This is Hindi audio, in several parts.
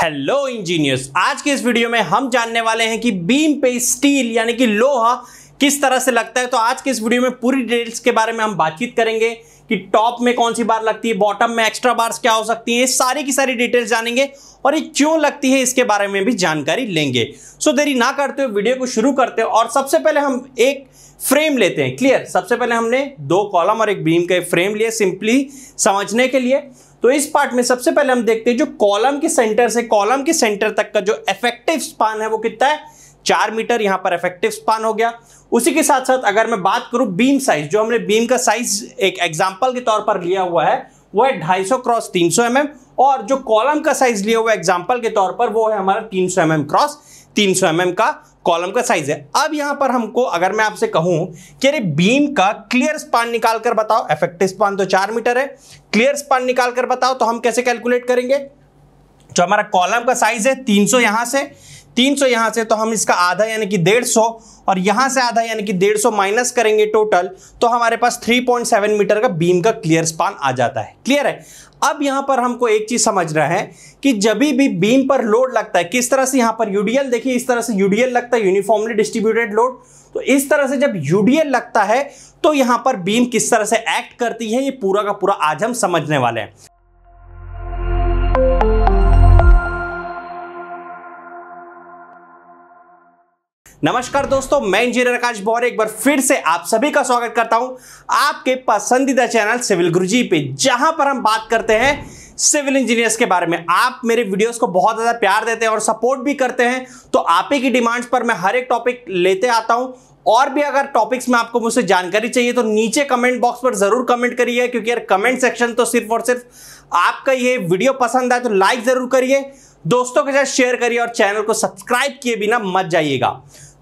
हेलो इंजीनियर्स आज के इस वीडियो में हम जानने वाले हैं कि बीम पे स्टील यानी कि लोहा किस तरह से लगता है तो आज के इस वीडियो में पूरी डिटेल्स के बारे में हम बातचीत करेंगे कि टॉप में कौन सी बार लगती है बॉटम में एक्स्ट्रा बार्स क्या हो सकती है सारी की सारी डिटेल्स जानेंगे और ये क्यों लगती है इसके बारे में भी जानकारी लेंगे सो so, देरी ना करते हुए वीडियो को शुरू करते हैं और सबसे पहले हम एक फ्रेम लेते हैं क्लियर सबसे पहले हमने दो कॉलम और एक बीम का फ्रेम लिए सिंपली समझने के लिए तो इस पार्ट में सबसे पहले हम देखते हैं जो कॉलम के सेंटर से कॉलम के सेंटर तक का जो इफेक्टिव स्पान है वो कितना है चार मीटर यहां पर इफेक्टिव स्पान हो गया उसी के साथ साथ अगर मैं बात करूं बीम साइज जो हमने बीम का साइज एक एग्जाम्पल के तौर पर लिया हुआ है वो है ढाई क्रॉस तीन सौ mm और जो कॉलम का साइज लिया हुआ एग्जाम्पल के तौर पर वो है हमारा तीन सौ क्रॉस mm तीन सौ mm का कॉलम का साइज है अब यहां पर हमको अगर मैं आपसे कहूं कि अरे बीम का क्लियर स्पान निकाल कर बताओ इफेक्टिव स्पान तो चार मीटर है क्लियर स्पान निकाल कर बताओ तो हम कैसे कैलकुलेट करेंगे जो हमारा कॉलम का साइज है 300 यहां से तीन सौ यहां से तो हम इसका आधा यानी कि डेढ़ सौ और यहां से आधा यानी कि डेढ़ सौ माइनस करेंगे टोटल तो हमारे पास थ्री पॉइंट सेवन मीटर का बीम का क्लियर स्पान आ जाता है क्लियर है अब यहां पर हमको एक चीज समझ रहा है कि जब भी बीम पर लोड लगता है किस तरह से यहां पर यूडीएल देखिए इस तरह से यूडीएल लगता है यूनिफॉर्मली डिस्ट्रीब्यूटेड लोड तो इस तरह से जब यूडीएल लगता है तो यहां पर बीम किस तरह से एक्ट करती है ये पूरा का पूरा आज हम समझने वाले हैं नमस्कार दोस्तों मैं इंजीनियर आकाश बौर एक बार फिर से आप सभी का स्वागत करता हूं आपके पसंदीदा चैनल सिविल गुरुजी पे जहां पर हम बात करते हैं सिविल इंजीनियर्स के बारे में आप मेरे वीडियोस को बहुत ज़्यादा प्यार देते हैं और सपोर्ट भी करते हैं तो आप ही की डिमांड्स पर मैं हर एक टॉपिक लेते आता हूं और भी अगर टॉपिक्स में आपको मुझसे जानकारी चाहिए तो नीचे कमेंट बॉक्स पर जरूर कमेंट करिए क्योंकि यार कमेंट सेक्शन तो सिर्फ और सिर्फ आपका ये वीडियो पसंद आए तो लाइक जरूर करिए दोस्तों के साथ शेयर करिए और चैनल को सब्सक्राइब किए बिना मत जाइएगा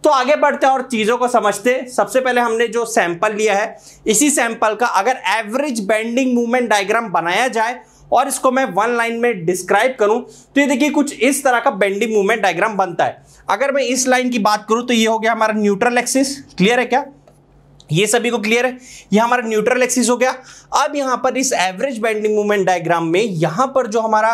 तो आगे बढ़ते हैं और चीज़ों को समझते सबसे पहले हमने जो सैंपल लिया है इसी सैंपल का अगर एवरेज बेंडिंग मूवमेंट डायग्राम बनाया जाए और इसको मैं वन लाइन में डिस्क्राइब करूं तो ये देखिए कुछ इस तरह का बेंडिंग मूवमेंट डायग्राम बनता है अगर मैं इस लाइन की बात करूं तो ये हो गया हमारा न्यूट्रल एक्सिस क्लियर है क्या ये सभी को क्लियर है ये हमारा न्यूट्रल एक्सिस हो गया अब यहां पर इस एवरेज बेंडिंग मोमेंट डायग्राम में यहां पर जो हमारा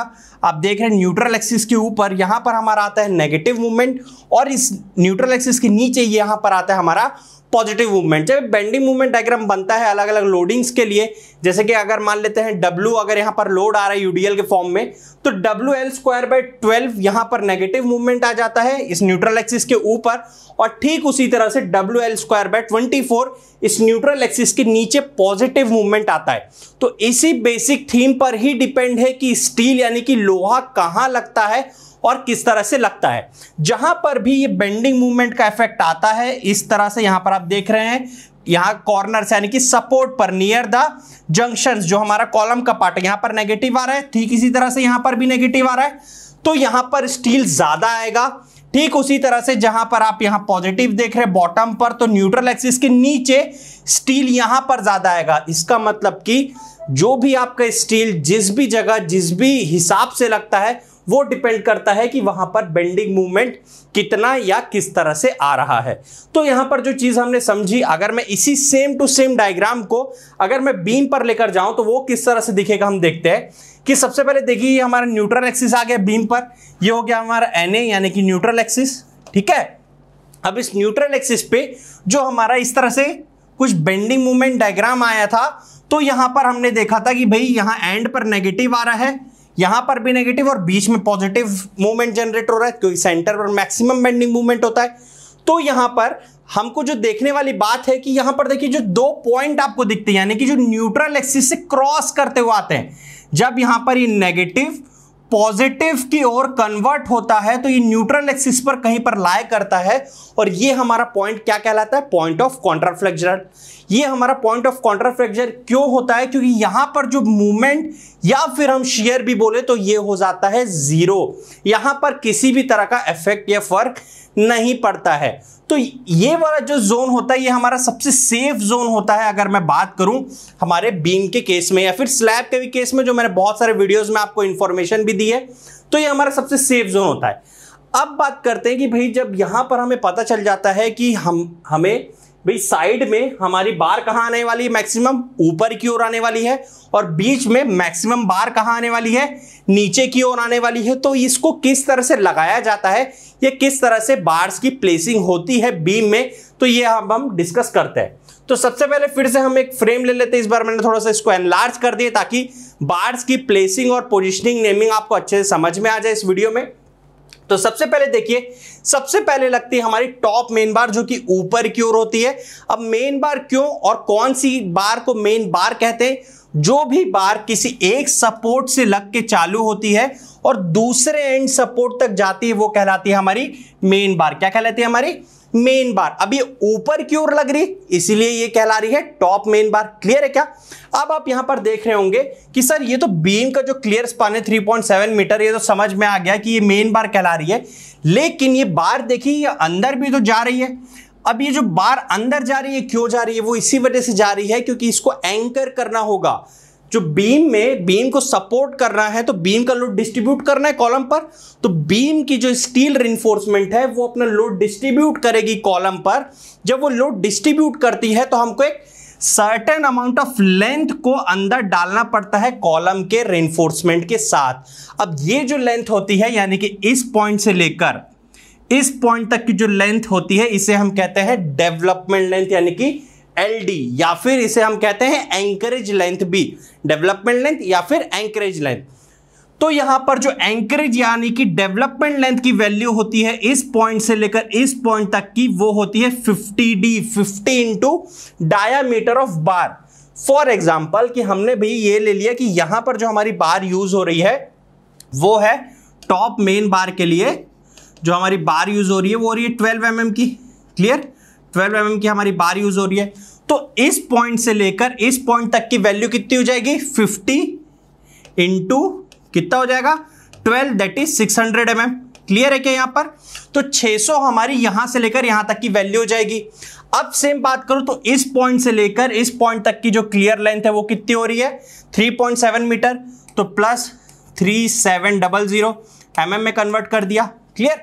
आप देख रहे हैं न्यूट्रल एक्सिस के ऊपर यहां पर हमारा आता है नेगेटिव मूवमेंट और इस न्यूट्रल एक्सिस के नीचे यहां पर आता है हमारा पॉजिटिव मूवमेंट जब बेंडिंग मूवमेंट डायग्राम बनता है अलग अलग लोडिंग्स के लिए जैसे कि अगर मान लेते हैं डब्ल्यू अगर यहां पर लोड आ रहा है यूडीएल के फॉर्म में तो W L square by twelve यहां पर नेगेटिव मूवमेंट आ जाता है इस न्यूट्रल एक्सिस के ऊपर और ठीक उसी तरह से W L square by twenty four इस न्यूट्रल एक्सिस के नीचे पॉजिटिव मूवमेंट आता है तो इसी बेसिक थीम पर ही डिपेंड है कि स्टील यानी कि लोहा कहां लगता है और किस तरह से लगता है जहां पर भी ये बेंडिंग मूवमेंट का इफेक्ट आता है इस तरह से यहां पर आप देख रहे हैं यहां कॉर्नर यानी कि सपोर्ट पर नियर द जंक्शन जो हमारा कॉलम का पार्ट है यहां पर नेगेटिव आ रहा है ठीक इसी तरह से यहां पर भी नेगेटिव आ रहा है तो यहां पर स्टील ज्यादा आएगा ठीक उसी तरह से जहां पर आप यहां पॉजिटिव देख रहे हैं बॉटम पर तो न्यूट्रल एक्सिस के नीचे स्टील यहां पर ज्यादा आएगा इसका मतलब कि जो भी आपका स्टील जिस भी जगह जिस भी हिसाब से लगता है वो डिपेंड करता है कि वहां पर बेंडिंग मूवमेंट कितना या किस तरह से आ रहा है तो यहां पर जो चीज हमने समझी अगर मैं इसी सेम टू सेम डायग्राम को अगर मैं बीम पर लेकर जाऊं तो वो किस तरह से दिखेगा हम देखते हैं कि सबसे पहले देखिए हमारा न्यूट्रल एक्सिस आ गया बीम पर यह हो गया हमारा एन यानी कि न्यूट्रल एक्सिस ठीक है अब इस न्यूट्रल एक्सिस पे जो हमारा इस तरह से कुछ बेंडिंग मूवमेंट डायग्राम आया था तो यहां पर हमने देखा था कि भाई यहां एंड पर नेगेटिव आ रहा है यहां पर भी नेगेटिव और बीच में पॉजिटिव मूवमेंट जनरेट हो रहा है क्योंकि सेंटर पर मैक्सिमम बेंडिंग मूवमेंट होता है तो यहां पर हमको जो देखने वाली बात है कि यहां पर देखिए जो दो पॉइंट आपको दिखते हैं यानी कि जो न्यूट्रल एक्सिस से क्रॉस करते हुए आते हैं जब यहां पर ये नेगेटिव पॉजिटिव की ओर कन्वर्ट होता है तो ये न्यूट्रल एक्सिस पर कहीं पर लाए करता है और ये हमारा पॉइंट क्या कहलाता है पॉइंट ऑफ कॉन्ट्राफ्लेक्चर ये हमारा पॉइंट ऑफ कॉन्ट्राफ्लेक्चर क्यों होता है क्योंकि यहां पर जो मूवमेंट या फिर हम शेयर भी बोले तो ये हो जाता है जीरो यहां पर किसी भी तरह का इफेक्ट या फर्क नहीं पड़ता है तो ये वाला जो जोन होता है ये हमारा सबसे सेफ जोन होता है अगर मैं बात करूं हमारे बीम के केस में या फिर स्लैब के भी केस में जो मैंने बहुत सारे वीडियोस में आपको इंफॉर्मेशन भी दी है तो ये हमारा सबसे सेफ जोन होता है अब बात करते हैं कि भाई जब यहां पर हमें पता चल जाता है कि हम हमें भाई साइड में हमारी बार कहाँ आने वाली है मैक्सिमम ऊपर की ओर आने वाली है और बीच में मैक्सिमम बार कहाँ आने वाली है नीचे की ओर आने वाली है तो इसको किस तरह से लगाया जाता है ये किस तरह से बार्स की प्लेसिंग होती है बीम में तो ये हम हम डिस्कस करते हैं तो सबसे पहले फिर से हम एक फ्रेम ले लेते हैं इस बार मैंने थोड़ा सा इसको एनलार्ज कर दिया ताकि बार्स की प्लेसिंग और पोजिशनिंग नेमिंग आपको अच्छे से समझ में आ जाए इस वीडियो में तो सबसे पहले देखिए सबसे पहले लगती है हमारी टॉप मेन बार जो कि ऊपर की ओर होती है अब मेन बार क्यों और कौन सी बार को मेन बार कहते हैं जो भी बार किसी एक सपोर्ट से लग के चालू होती है और दूसरे एंड सपोर्ट तक जाती है वो कहलाती है हमारी मेन बार क्या कहलाती है हमारी मेन बार अब ये ऊपर की ओर लग रही है इसीलिए ये कहला रही है टॉप मेन बार क्लियर है क्या अब आप यहां पर देख रहे होंगे कि सर ये तो बीम का जो क्लियर स्पान है 3.7 मीटर ये तो समझ में आ गया कि ये मेन बार कहला रही है लेकिन ये बार देखिए ये अंदर भी तो जा रही है अब ये जो बार अंदर जा रही है क्यों जा रही है वो इसी वजह से जा रही है क्योंकि इसको एंकर करना होगा जो बीम में बीम को सपोर्ट करना है तो बीम का लोड डिस्ट्रीब्यूट करना है कॉलम पर तो बीम की जो स्टील रिन्फोर्समेंट है वो अपना लोड डिस्ट्रीब्यूट करेगी कॉलम पर जब वो लोड डिस्ट्रीब्यूट करती है तो हमको एक सर्टेन अमाउंट ऑफ लेंथ को अंदर डालना पड़ता है कॉलम के रेनफोर्समेंट के साथ अब ये जो लेंथ होती है यानी कि इस पॉइंट से लेकर इस पॉइंट तक की जो लेंथ होती है इसे हम कहते हैं डेवलपमेंट लेंथ यानी कि डी या फिर इसे हम कहते हैं एंकरेज लेंथ भी डेवलपमेंट लेंथ या फिर एंकरेज लेंथ तो यहां पर जो एंकरेज यानी कि डेवलपमेंट लेंथ की वैल्यू होती है इस पॉइंट से लेकर इस पॉइंट तक की वो होती है 50 D 50 into diameter of bar for example कि हमने भी ये ले लिया कि यहां पर जो हमारी बार यूज हो रही है वो है टॉप मेन बार के लिए जो हमारी बार यूज हो रही है वो हो रही है ट्वेल्व एम mm की क्लियर ट्वेल्व एम एम की हमारी बार यूज हो रही है तो इस पॉइंट से लेकर इस पॉइंट तक की वैल्यू कितनी हो जाएगी 50 इंटू कितना हो जाएगा 12 दैट इज 600 हंड्रेड mm. क्लियर है क्या यहां पर तो 600 हमारी यहां से लेकर यहां तक की वैल्यू हो जाएगी अब सेम बात करूं तो इस पॉइंट से लेकर इस पॉइंट तक की जो क्लियर लेंथ है वो कितनी हो रही है 3.7 मीटर तो plus three seven double zero M में कन्वर्ट कर दिया क्लियर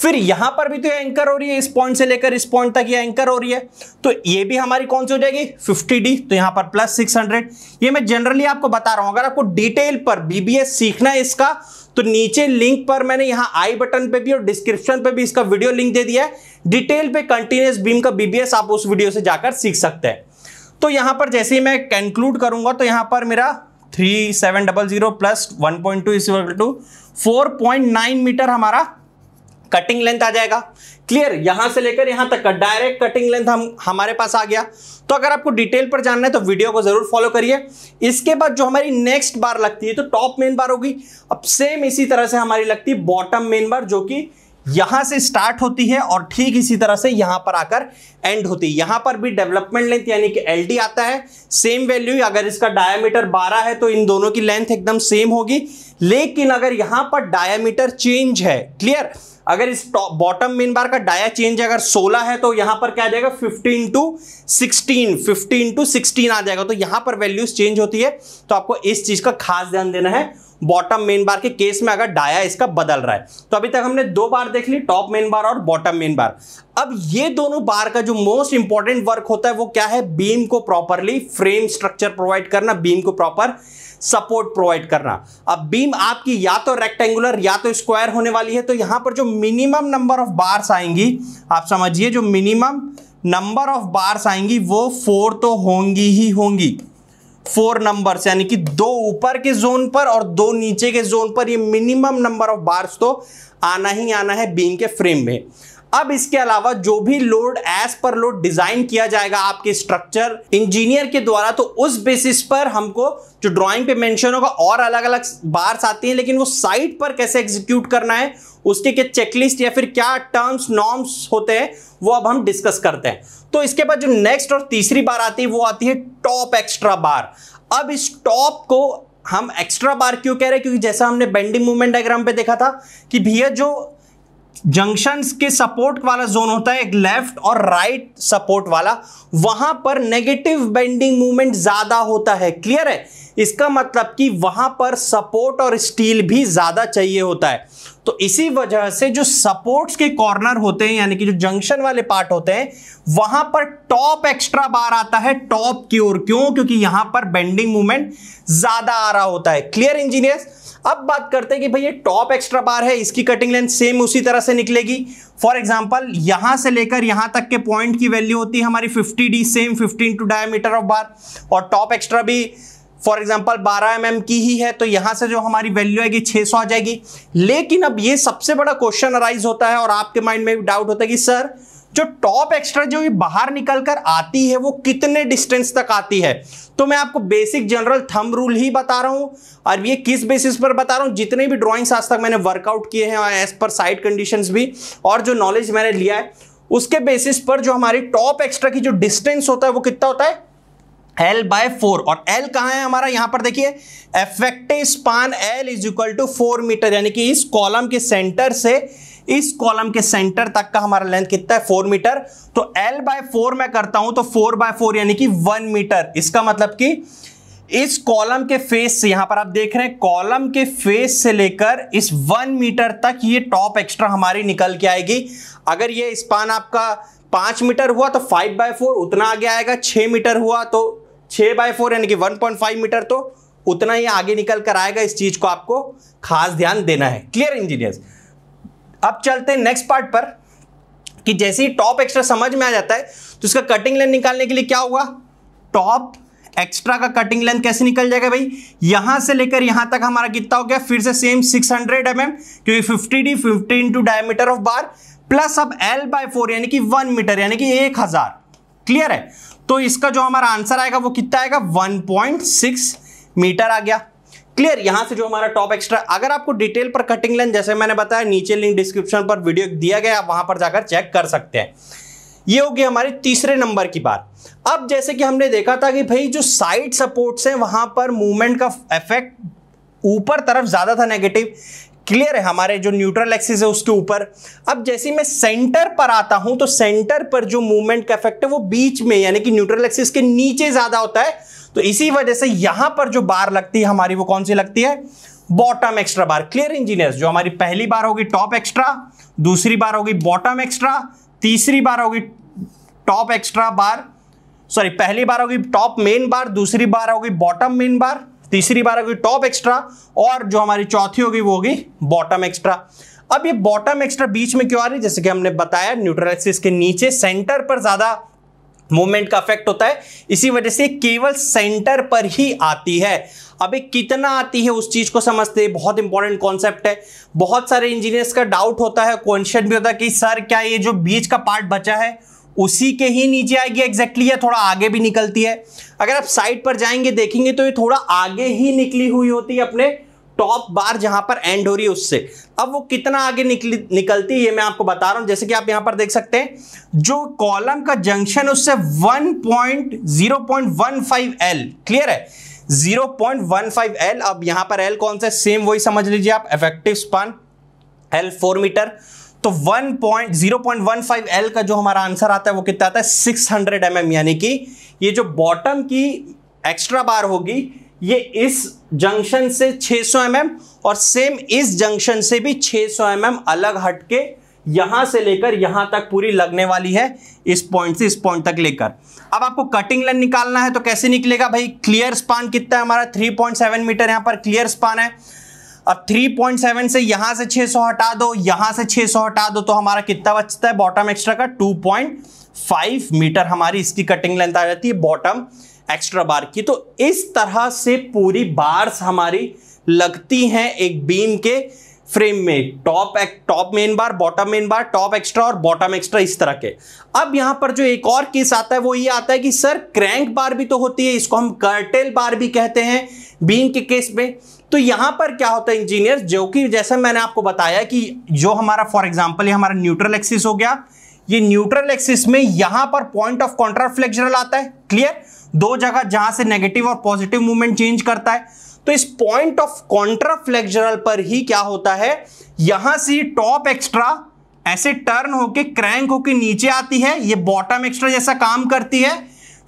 फिर यहां पर भी तो एंकर हो रही है इस पॉइंट से लेकर इस पॉइंट तक ये एंकर हो रही है तो ये भी हमारी कौन सी हो जाएगी 50D तो यहां पर प्लस 600 ये मैं जनरली आपको बता रहा हूं अगर आपको डिटेल पर बीबीएस सीखना है इसका तो नीचे लिंक पर मैंने यहां आई बटन पे भी और डिस्क्रिप्शन पे भी इसका वीडियो लिंक दे दिया है डिटेल पे कंटिन्यूस बीम का बीबीएस आप उस वीडियो से जाकर सीख सकते हैं तो यहां पर जैसे ही मैं कंक्लूड करूंगा तो यहां पर मेरा three seven double zero plus one point two is two four point nine meter हमारा कटिंग लेंथ आ जाएगा क्लियर यहां से लेकर यहां तक का डायरेक्ट कटिंग लेंथ हम हमारे पास आ गया तो अगर आपको डिटेल पर जानना है तो वीडियो को जरूर फॉलो करिए इसके बाद जो हमारी नेक्स्ट बार लगती है तो टॉप मेन बार होगी अब सेम इसी तरह से हमारी लगती है बॉटम मेन बार जो कि यहां से स्टार्ट होती है और ठीक इसी तरह से यहां पर आकर एंड होती है यहां पर भी डेवलपमेंट लेंथ यानी कि एल आता है सेम वैल्यू अगर इसका डायमीटर 12 है तो इन दोनों की लेंथ एकदम सेम होगी लेकिन अगर यहां पर डायमीटर चेंज है क्लियर अगर इस बॉटम मेन बार का डाया चेंज अगर 16 है तो यहां पर क्या आ जाएगा 15 टू 16 15 टू 16 आ जाएगा तो यहां पर वैल्यूज चेंज होती है तो आपको इस चीज का खास ध्यान देना है बॉटम मेन बार के केस में अगर डाया इसका बदल रहा है तो अभी तक हमने दो बार देख ली टॉप मेन बार और बॉटम मेन बार अब ये दोनों बार का जो मोस्ट इंपॉर्टेंट वर्क होता है वो क्या है बीम को प्रॉपरली फ्रेम स्ट्रक्चर प्रोवाइड करना बीम को प्रॉपर सपोर्ट प्रोवाइड करना अब बीम आपकी या तो रेक्टेंगुलर या तो स्क्वायर होने वाली है तो यहां पर जो मिनिमम नंबर ऑफ बार्स आएंगी आप समझिए जो मिनिमम नंबर ऑफ बार्स आएंगी वो फोर तो होंगी ही होंगी फोर नंबर यानी कि दो ऊपर के जोन पर और दो नीचे के जोन पर ये मिनिमम नंबर ऑफ बार्स तो आना ही आना है बीम के फ्रेम में अब इसके अलावा जो भी load as per load design किया जाएगा आपके स्ट्रक्चर इंजीनियर के द्वारा तो उस बेसिस पर हमको जो ड्राइंग पे मेंशन होगा और अलग अलग बार्स आती हैं लेकिन वो साइट पर कैसे एग्जीक्यूट करना है उसके क्या चेकलिस्ट या फिर क्या टर्म्स नॉर्म्स होते हैं वो अब हम डिस्कस करते हैं तो इसके बाद जो नेक्स्ट और तीसरी बार आती है वो आती है टॉप एक्स्ट्रा बार अब इस टॉप को हम एक्स्ट्रा बार क्यों कह रहे हैं क्योंकि जैसा हमने बेंडिंग मूवमेंट डायग्राम पे देखा था कि भैया जो जंक्शन के सपोर्ट वाला जोन होता है एक लेफ्ट और राइट सपोर्ट वाला वहां पर नेगेटिव बेंडिंग मूवमेंट ज्यादा होता है क्लियर है इसका मतलब कि वहां पर सपोर्ट और स्टील भी ज़्यादा चाहिए होता है तो इसी वजह से जो सपोर्ट्स के कॉर्नर होते हैं यानी कि जो जंक्शन वाले पार्ट होते हैं वहां पर टॉप एक्स्ट्रा बार आता है टॉप की ओर क्यों क्योंकि यहां पर बेंडिंग मूवमेंट ज्यादा आ रहा होता है क्लियर इंजीनियर्स अब बात करते हैं कि भाई ये टॉप एक्स्ट्रा बार है इसकी कटिंग लेंथ सेम उसी तरह से निकलेगी फॉर एग्जाम्पल यहां से लेकर यहां तक के पॉइंट की वैल्यू होती है हमारी fifty D same fifteen to diameter of bar और टॉप एक्स्ट्रा भी फॉर एग्जाम्पल 12 एम mm की ही है तो यहाँ से जो हमारी वैल्यू आएगी 600 आ जाएगी लेकिन अब ये सबसे बड़ा क्वेश्चन अराइज होता है और आपके माइंड में भी डाउट होता है कि सर जो टॉप एक्स्ट्रा जो ये बाहर निकल कर आती है वो कितने डिस्टेंस तक आती है तो मैं आपको बेसिक जनरल थंब रूल ही बता रहा हूँ और ये किस बेसिस पर बता रहा हूँ जितने भी ड्रॉइंग्स आज तक मैंने वर्कआउट किए हैं और एज पर साइड कंडीशंस भी और जो नॉलेज मैंने लिया है उसके बेसिस पर जो हमारी टॉप एक्स्ट्रा की जो डिस्टेंस होता है वो कितना होता है एल बाय फोर और एल कहाँ है हमारा यहां पर देखिए effective span L is equal to four meter यानी कि इस कॉलम के सेंटर से इस कॉलम के सेंटर तक का हमारा लेंथ कितना है फोर मीटर तो एल बाय फोर मैं करता हूं तो फोर बाय फोर यानी कि वन मीटर इसका मतलब कि इस कॉलम के फेस से यहां पर आप देख रहे हैं कॉलम के फेस से लेकर इस वन मीटर तक ये टॉप एक्स्ट्रा हमारी निकल के आएगी अगर ये स्पान आपका पांच मीटर हुआ तो फाइव बाय फोर उतना आगे आएगा छह मीटर हुआ तो छः बाय फोर यानी कि वन पॉइंट फाइव मीटर तो उतना ही आगे निकल कर आएगा इस चीज़ को आपको खास ध्यान देना है क्लियर इंजीनियर्स अब चलते हैं नेक्स्ट पार्ट पर कि जैसे ही टॉप एक्स्ट्रा समझ में आ जाता है तो इसका कटिंग लेंथ निकालने के लिए क्या होगा टॉप एक्स्ट्रा का कटिंग लेंथ कैसे निकल जाएगा भाई यहां से लेकर यहां तक हमारा कितना हो गया फिर से सेम 600 हंड्रेड mm, क्योंकि 50 D fifty into diameter of bar plus अब एल बाय फोर यानी कि वन मीटर यानी कि एक हजार क्लियर है तो इसका जो हमारा आंसर आएगा वो कितना आएगा 1.6 मीटर आ गया क्लियर यहां से जो हमारा टॉप एक्स्ट्रा अगर आपको डिटेल पर कटिंग लेंथ जैसे मैंने बताया नीचे लिंक डिस्क्रिप्शन पर वीडियो दिया गया आप वहां पर जाकर चेक कर सकते हैं ये होगी हमारे तीसरे नंबर की बात अब जैसे कि हमने देखा था कि भाई जो साइड सपोर्ट्स हैं वहां पर मूवमेंट का इफेक्ट ऊपर तरफ ज़्यादा था नेगेटिव क्लियर है हमारे जो न्यूट्रल एक्सिस है उसके ऊपर अब जैसे मैं सेंटर पर आता हूं तो सेंटर पर जो मूवमेंट का इफेक्ट है वो बीच में यानी कि न्यूट्रल एक्सिस के नीचे ज्यादा होता है तो इसी वजह से यहां पर जो बार लगती है हमारी वो कौन सी लगती है bottom extra bar clear engineer जो हमारी पहली बार होगी टॉप एक्स्ट्रा दूसरी बार होगी बॉटम एक्स्ट्रा तीसरी बार होगी टॉप एक्स्ट्रा बार सॉरी पहली बार होगी टॉप मेन बार दूसरी बार होगी बॉटम मेन बार तीसरी बार होगी टॉप एक्स्ट्रा और जो हमारी चौथी होगी वो होगी बॉटम एक्स्ट्रा अब ये बॉटम एक्स्ट्रा बीच में क्यों आ रही है जैसे कि हमने बताया न्यूट्रल एक्सिस के नीचे सेंटर पर ज़्यादा मूवमेंट का इफेक्ट होता है इसी वजह से केवल सेंटर पर ही आती है अबे कितना आती है उस चीज को समझते हैं बहुत इंपॉर्टेंट कॉन्सेप्ट है बहुत सारे इंजीनियर्स का डाउट होता है क्वेश्चन भी होता है कि सर क्या ये जो बीच का पार्ट बचा है उसी के ही नीचे आएगी एग्जैक्टली या थोड़ा आगे भी निकलती है अगर आप साइड पर जाएंगे देखेंगे तो ये थोड़ा आगे ही निकली हुई होती है अपने टॉप बार जहां पर एंड हो रही है उससे अब वो कितना आगे निकली निकलती है ये मैं आपको बता रहा हूं जैसे कि आप यहां पर देख सकते हैं जो कॉलम का जंक्शन उससे 1.0.15 एल क्लियर है 0.15 एल अब यहां पर एल कौन सा सेम वही समझ लीजिए आप effective span L four meter तो 1.0.15 L का जो हमारा आंसर आता है वो कितना आता है 600 हंड्रेड mm यानी कि ये जो बॉटम की एक्स्ट्रा बार होगी ये इस जंक्शन से 600 सौ mm और सेम इस जंक्शन से भी 600 सौ mm अलग हटके यहां से लेकर यहां तक पूरी लगने वाली है इस पॉइंट से इस पॉइंट तक लेकर अब आपको कटिंग लाइन निकालना है तो कैसे निकलेगा भाई क्लियर स्पान कितना है हमारा 3.7 मीटर यहां पर क्लियर स्पान है अब 3.7 से यहां से 600 हटा दो यहां से 600 हटा दो तो हमारा कितना बचता है बॉटम एक्स्ट्रा का 2.5 मीटर हमारी इसकी कटिंग लेंथ आ जाती है बॉटम एक्स्ट्रा बार की तो इस तरह से पूरी बार्स हमारी लगती हैं एक बीम के फ्रेम में top top main bar bottom main bar top extra और बॉटम एक्स्ट्रा इस तरह के अब यहां पर जो एक और केस आता है वो ये आता है कि सर क्रैंक बार भी तो होती है इसको हम कर्टेल बार भी कहते हैं बीम के केस में तो यहां पर क्या होता है इंजीनियर जो कि जैसे मैंने आपको बताया कि जो हमारा फॉर एग्जाम्पल हमारा न्यूट्रल एक्सिस हो गया ये न्यूट्रल एक्सिस में यहां पर पॉइंट ऑफ कॉन्ट्राफ्लेक्चरल आता है क्लियर दो जगह जहां से नेगेटिव और पॉजिटिव मूवमेंट चेंज करता है तो इस पॉइंट ऑफ कॉन्ट्राफ्लेक्चरल पर ही क्या होता है यहां से टॉप एक्स्ट्रा ऐसे टर्न होके क्रैंक होके नीचे आती है ये बॉटम एक्स्ट्रा जैसा काम करती है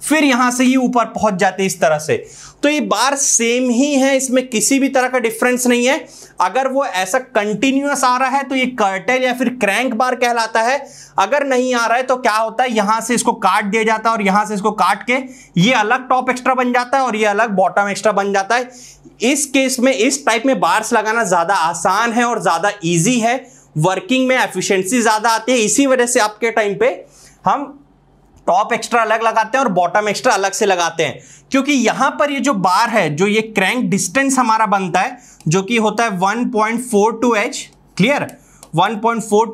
फिर यहां से ही ऊपर पहुंच जाते इस तरह से तो ये बार सेम ही है इसमें किसी भी तरह का डिफरेंस नहीं है अगर वो ऐसा कंटिन्यूस आ रहा है तो ये कर्टेल या फिर क्रैंक बार कहलाता है अगर नहीं आ रहा है तो क्या होता है यहां से इसको काट दिया जाता है और यहां से इसको काट के ये अलग टॉप एक्स्ट्रा बन जाता है और ये अलग बॉटम एक्स्ट्रा बन जाता है इस केस में इस टाइप में बार्स लगाना ज्यादा आसान है और ज्यादा ईजी है वर्किंग में एफिशियंसी ज्यादा आती है इसी वजह से आपके टाइम पे हम टॉप एक्स्ट्रा अलग लगाते हैं और बॉटम एक्स्ट्रा अलग से लगाते हैं क्योंकि यहाँ पर ये जो बार है जो ये क्रैंक डिस्टेंस हमारा बनता है जो कि होता है two H clear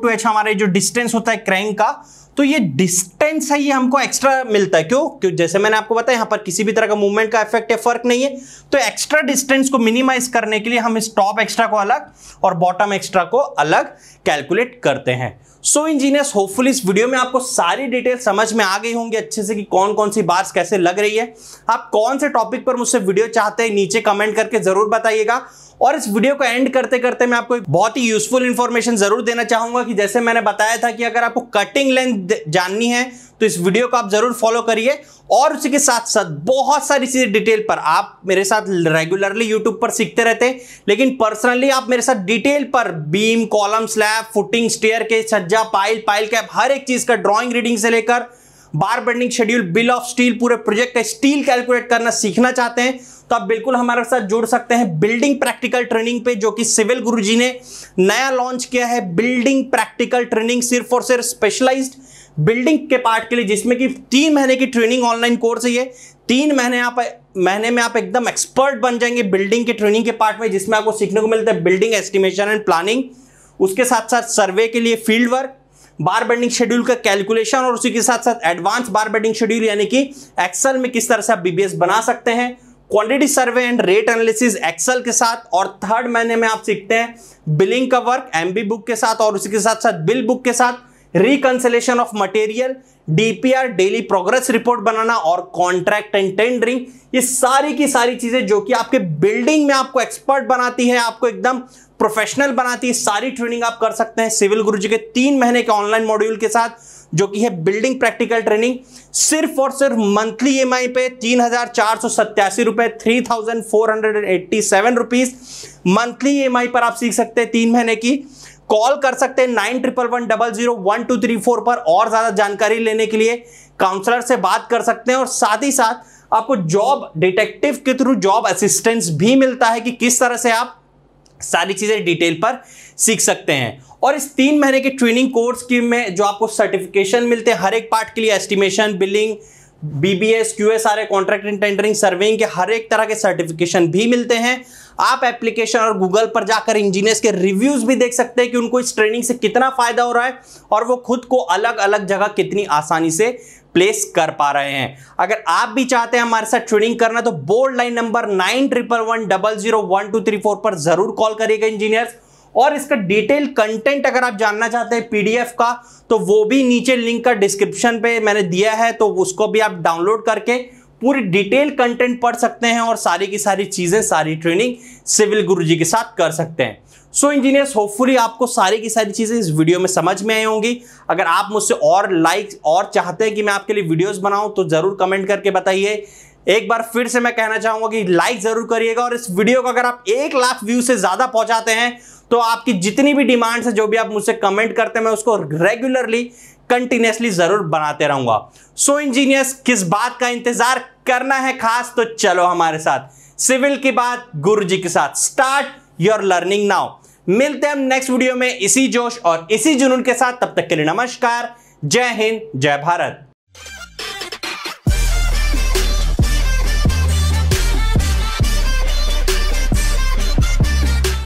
two H हमारे जो डिस्टेंस होता है क्रैंक का तो ये डिस्टेंस है ये हमको एक्स्ट्रा मिलता है क्यों क्यों जैसे मैंने आपको बताया यहां पर किसी भी तरह का मूवमेंट का इफेक्ट या फर्क नहीं है तो एक्स्ट्रा डिस्टेंस को मिनिमाइज करने के लिए हम इस टॉप एक्स्ट्रा को अलग और बॉटम एक्स्ट्रा को अलग कैलकुलेट करते हैं सो इंजीनियर्स होपफुल इस वीडियो में आपको सारी डिटेल समझ में आ गई होंगी अच्छे से कि कौन कौन सी बार्स कैसे लग रही है आप कौन से टॉपिक पर मुझसे वीडियो चाहते हैं नीचे कमेंट करके जरूर बताइएगा और इस वीडियो को एंड करते करते मैं आपको एक बहुत ही यूजफुल इंफॉर्मेशन जरूर देना चाहूंगा कि जैसे मैंने बताया था कि अगर आपको कटिंग लेंथ जाननी है तो इस वीडियो को आप जरूर फॉलो करिए और उसी के साथ साथ बहुत सारी चीजें डिटेल पर आप मेरे साथ रेगुलरली यूट्यूब पर सीखते रहते हैं लेकिन पर्सनली आप मेरे साथ डिटेल पर beam column slab footing stair के सज्जा पाइल पाइल कैप हर एक चीज का ड्रॉइंग रीडिंग से लेकर bar bending schedule bill of steel पूरे प्रोजेक्ट का स्टील कैलकुलेट करना सीखना चाहते हैं तो आप बिल्कुल हमारे साथ जुड़ सकते हैं बिल्डिंग प्रैक्टिकल ट्रेनिंग पे जो कि सिविल गुरुजी ने नया लॉन्च किया है बिल्डिंग प्रैक्टिकल ट्रेनिंग सिर्फ और सिर्फ स्पेशलाइज्ड बिल्डिंग के पार्ट के लिए जिसमें कि तीन महीने की ट्रेनिंग ऑनलाइन कोर्स है ये तीन महीने आप महीने में आप एकदम एक्सपर्ट बन जाएंगे बिल्डिंग के ट्रेनिंग के पार्ट में जिसमें आपको सीखने को मिलता है बिल्डिंग एस्टिमेशन एंड प्लानिंग उसके साथ साथ सर्वे के लिए field work bar bending schedule का कैलकुलेशन और उसी के साथ साथ एडवांस बार बेंडिंग शेड्यूल यानी कि एक्सल में किस तरह से आप बीबीएस बना सकते हैं quantity survey and rate analysis Excel के साथ और थर्ड महीने में आप सीखते हैं बिलिंग का वर्क एमबी बुक के साथ और के साथ साथ बिल बुक के साथ reconciliation of material DPR daily progress report बनाना और कॉन्ट्रैक्ट एंड टेंडरिंग ये सारी की सारी चीजें जो कि आपके बिल्डिंग में आपको एक्सपर्ट बनाती है आपको एकदम प्रोफेशनल बनाती है सारी ट्रेनिंग आप कर सकते हैं सिविल गुरुजी के तीन महीने के ऑनलाइन मॉड्यूल के साथ जो कि है बिल्डिंग प्रैक्टिकल ट्रेनिंग सिर्फ और सिर्फ मंथली ई e पे तीन हजार चार सौ सत्तासी रुपए three thousand four hundred and eighty seven rupees monthly ई e पर आप सीख सकते हैं तीन महीने की कॉल कर सकते हैं nine triple one double zero one two three four पर और ज्यादा जानकारी लेने के लिए काउंसलर से बात कर सकते हैं और साथ ही साथ आपको जॉब डिटेक्टिव के थ्रू जॉब असिस्टेंस भी मिलता है कि किस तरह से आप सारी चीज़ें डिटेल पर सीख सकते हैं और इस तीन महीने के ट्रेनिंग कोर्स की में जो आपको सर्टिफिकेशन मिलते हैं हर एक पार्ट के लिए estimation billing BBS QSR contract in tendering surveying के हर एक तरह के सर्टिफिकेशन भी मिलते हैं आप एप्लीकेशन और गूगल पर जाकर इंजीनियर्स के रिव्यूज भी देख सकते हैं कि उनको इस ट्रेनिंग से कितना फायदा हो रहा है और वो खुद को अलग अलग जगह कितनी आसानी से प्लेस कर पा रहे हैं अगर आप भी चाहते हैं हमारे साथ ट्रेनिंग करना तो board line number nine triple one double zero one two three four पर जरूर कॉल करिएगा इंजीनियर्स और इसका डिटेल कंटेंट अगर आप जानना चाहते हैं पीडीएफ का तो वो भी नीचे लिंक का डिस्क्रिप्शन पे मैंने दिया है तो उसको भी आप डाउनलोड करके पूरी डिटेल कंटेंट पढ़ सकते हैं और सारी की सारी चीज़ें सारी ट्रेनिंग सिविल गुरु जी के साथ कर सकते हैं सो इंजीनियर्स होपफुली आपको सारी की सारी चीज़ें इस वीडियो में समझ में आई होंगी अगर आप मुझसे और लाइक और चाहते हैं कि मैं आपके लिए वीडियोस बनाऊं तो ज़रूर कमेंट करके बताइए एक बार फिर से मैं कहना चाहूंगा कि लाइक जरूर करिएगा और इस वीडियो को अगर आप एक लाख व्यू से ज़्यादा पहुंचाते हैं तो आपकी जितनी भी डिमांड्स है जो भी आप मुझसे कमेंट करते हैं मैं उसको रेगुलरली कंटिन्यूसली ज़रूर बनाते रहूंगा सो so, इंजीनियर्स किस बात का इंतज़ार करना है खास तो चलो हमारे साथ सिविल की बात गुरु जी के साथ स्टार्ट योर लर्निंग नाउ मिलते हैं हम नेक्स्ट वीडियो में इसी जोश और इसी जुनून के साथ तब तक के लिए नमस्कार जय हिंद जय भारत